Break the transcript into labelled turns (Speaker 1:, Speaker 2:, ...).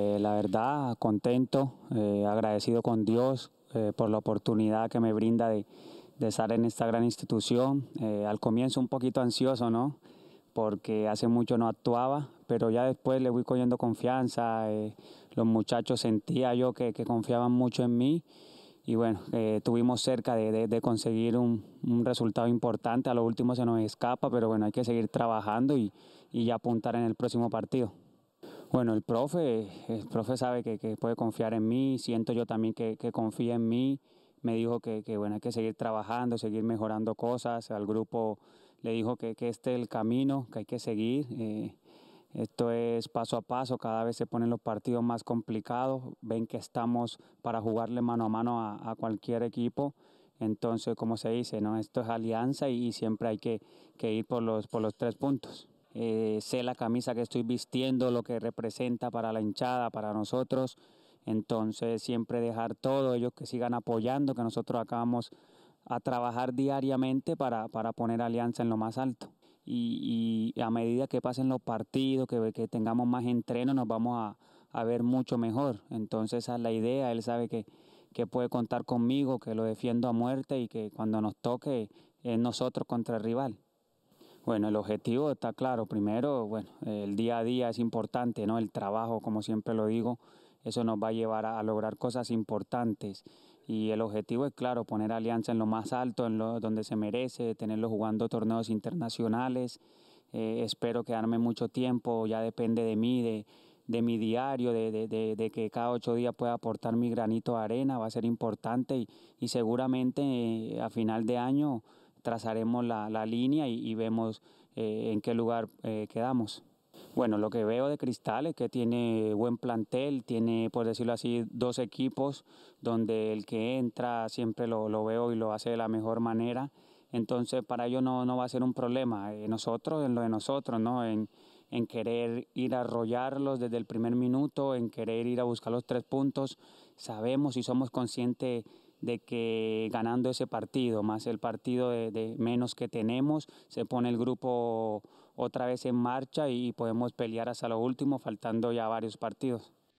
Speaker 1: Eh, la verdad, contento, eh, agradecido con Dios eh, por la oportunidad que me brinda de, estar en esta gran institución. al comienzo un poquito ansioso, ¿no? Porque hace mucho no actuaba, pero ya después le fui cogiendo confianza. los muchachos sentía yo que, confiaban mucho en mí. Y bueno, tuvimos cerca de, conseguir un, resultado importante. A lo último se nos escapa, pero bueno, hay que seguir trabajando y, y apuntar en el próximo partido. Bueno, el profe, el profe sabe que, puede confiar en mí, siento yo también que, confía en mí, me dijo que, bueno, hay que seguir trabajando, seguir mejorando cosas, al grupo le dijo que, este es el camino, que hay que seguir. Eh, esto es paso a paso, cada vez se ponen los partidos más complicados, ven que estamos para jugarle mano a mano a, cualquier equipo. Entonces, como se dice, ¿no? esto es alianza y, siempre hay que, ir por los tres puntos. Eh, sé la camisa que estoy vistiendo, lo que representa para la hinchada, para nosotros. Entonces siempre dejar todo, ellos que sigan apoyando, que nosotros acabamos a trabajar diariamente para, para poner Alianza en lo más alto. Y, a medida que pasen los partidos, que, tengamos más entrenos, nos vamos a, ver mucho mejor. Entonces esa es la idea, él sabe que, que puede contar conmigo, que lo defiendo a muerte y que cuando nos toque es nosotros contra el rival. Bueno, el objetivo está claro. Primero, bueno, el día a día es importante, ¿no? El trabajo, como siempre lo digo, eso nos va a llevar a, lograr cosas importantes. Y el objetivo es claro, poner Alianza en lo más alto, en lo donde se merece, tenerlo jugando torneos internacionales. Eh, espero quedarme mucho tiempo, ya depende de mí, de, mi diario, de, que cada ocho días pueda aportar mi granito de arena, va a ser importante y, seguramente eh, a final de año trazaremos la, la línea y, vemos eh, en qué lugar eh, quedamos. Bueno, lo que veo de Cristal es que tiene buen plantel, tiene, por decirlo así, dos equipos donde el que entra siempre lo, veo y lo hace de la mejor manera. Entonces, para ellos no, no va a ser un problema. Eh, nosotros, en lo de nosotros, ¿no? En, en querer ir a arrollarlos desde el primer minuto, en querer ir a buscar los tres puntos. Sabemos y somos conscientes de que ganando ese partido, más el partido de, menos que tenemos, se pone el grupo otra vez en marcha y podemos pelear hasta lo último, faltando ya varios partidos.